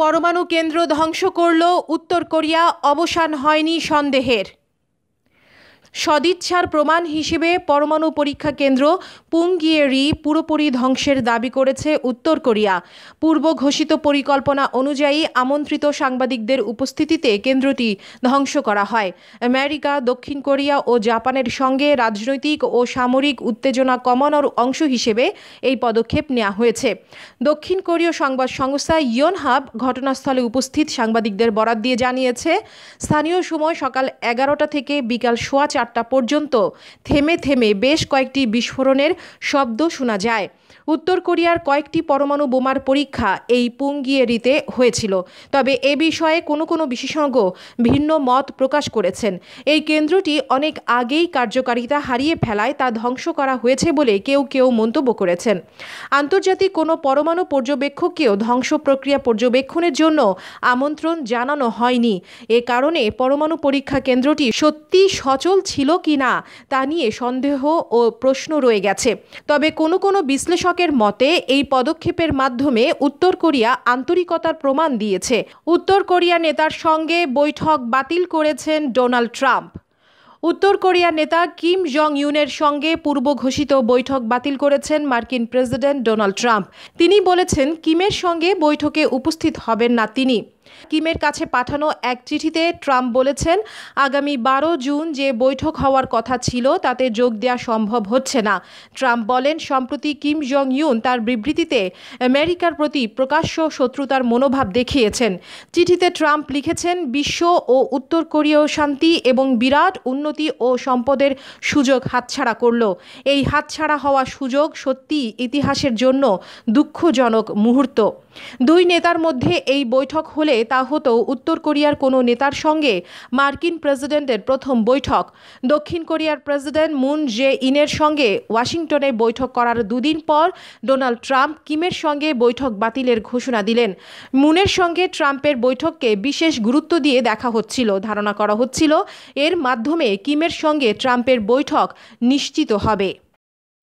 পরমাণু কেন্দ্র ধ্বংস করল উত্তর কোরিয়া অবসান হয়নি সন্দেহের সদিচ্ছার প্রমাণ হিসেবে পরমাণু পরীক্ষা কেন্দ্র পুংগিয়েরি পুরোপুরি ধ্বংসের দাবি করেছে উত্তর কোরিয়া পূর্ব ঘোষিত পরিকল্পনা অনুযায়ী আমন্ত্রিত সাংবাদিকদের উপস্থিতিতে কেন্দ্রটি ধ্বংস করা হয় আমেরিকা দক্ষিণ কোরিয়া ও জাপানের সঙ্গে রাজনৈতিক ও সামরিক উত্তেজনা কমানোর অংশ হিসেবে এই পদক্ষেপ নেওয়া হয়েছে দক্ষিণ কোরীয় সংবাদ সংস্থা ইয়ন হাব ঘটনাস্থলে উপস্থিত সাংবাদিকদের বরাত দিয়ে জানিয়েছে স্থানীয় সময় সকাল এগারোটা থেকে বিকাল সোয়া চারটা পর্যন্ত থেমে থেমে বেশ কয়েকটি বিস্ফোরণের শব্দ শোনা যায় উত্তর কোরিয়ার কয়েকটি পরমাণু বোমার পরীক্ষা এই পুঙ্গিয়েরিতে হয়েছিল তবে এ বিষয়ে কোনো কোনো বিশেষজ্ঞ ভিন্ন মত প্রকাশ করেছেন এই কেন্দ্রটি অনেক আগেই কার্যকারিতা হারিয়ে ফেলায় তা ধ্বংস করা হয়েছে বলে কেউ কেউ মন্তব্য করেছেন আন্তর্জাতিক কোনো পরমাণু পর্যবেক্ষককেও ধ্বংস প্রক্রিয়া পর্যবেক্ষণের জন্য আমন্ত্রণ জানানো হয়নি এ কারণে পরমাণু পরীক্ষা কেন্দ্রটি সত্যি সচল ছিল কি না তা নিয়ে সন্দেহ ও প্রশ্ন রয়ে গেছে তবে কোনো কোনো বিশ্লেষকের মতে এই পদক্ষেপের মাধ্যমে উত্তর কোরিয়া আন্তরিকতার প্রমাণ দিয়েছে উত্তর কোরিয়া নেতার সঙ্গে বৈঠক বাতিল করেছেন ডোনাল্ড ট্রাম্প উত্তর কোরিয়া নেতা কিম জং ইউনের সঙ্গে পূর্ব ঘোষিত বৈঠক বাতিল করেছেন মার্কিন প্রেসিডেন্ট ডোনাল্ড ট্রাম্প তিনি বলেছেন কিমের সঙ্গে বৈঠকে উপস্থিত হবেন না তিনি কিমের কাছে পাঠানো এক চিঠিতে ট্রাম্প বলেছেন আগামী বারো জুন যে বৈঠক হওয়ার কথা ছিল তাতে যোগ দেওয়া সম্ভব হচ্ছে না ট্রাম্প বলেন সম্প্রতি কিম জং ইউন তার বিবৃতিতে আমেরিকার প্রতি প্রকাশ্য শত্রুতার মনোভাব দেখিয়েছেন চিঠিতে ট্রাম্প লিখেছেন বিশ্ব ও উত্তর কোরীয় শান্তি এবং বিরাট উন্নতি ও সম্পদের সুযোগ হাতছাড়া করল এই হাতছাড়া হওয়া সুযোগ সত্যি ইতিহাসের জন্য দুঃখজনক মুহূর্ত দুই নেতার মধ্যে এই বৈঠক হলে তা হতো উত্তর কোরিয়ার কোনো নেতার সঙ্গে মার্কিন প্রেসিডেন্টের প্রথম বৈঠক দক্ষিণ কোরিয়ার প্রেসিডেন্ট মুন জে ইনের সঙ্গে ওয়াশিংটনে বৈঠক করার দুদিন পর ডোনাল্ড ট্রাম্প কিমের সঙ্গে বৈঠক বাতিলের ঘোষণা দিলেন মুনের সঙ্গে ট্রাম্পের বৈঠককে বিশেষ গুরুত্ব দিয়ে দেখা হচ্ছিল ধারণা করা হচ্ছিল এর মাধ্যমে কিমের সঙ্গে ট্রাম্পের বৈঠক নিশ্চিত হবে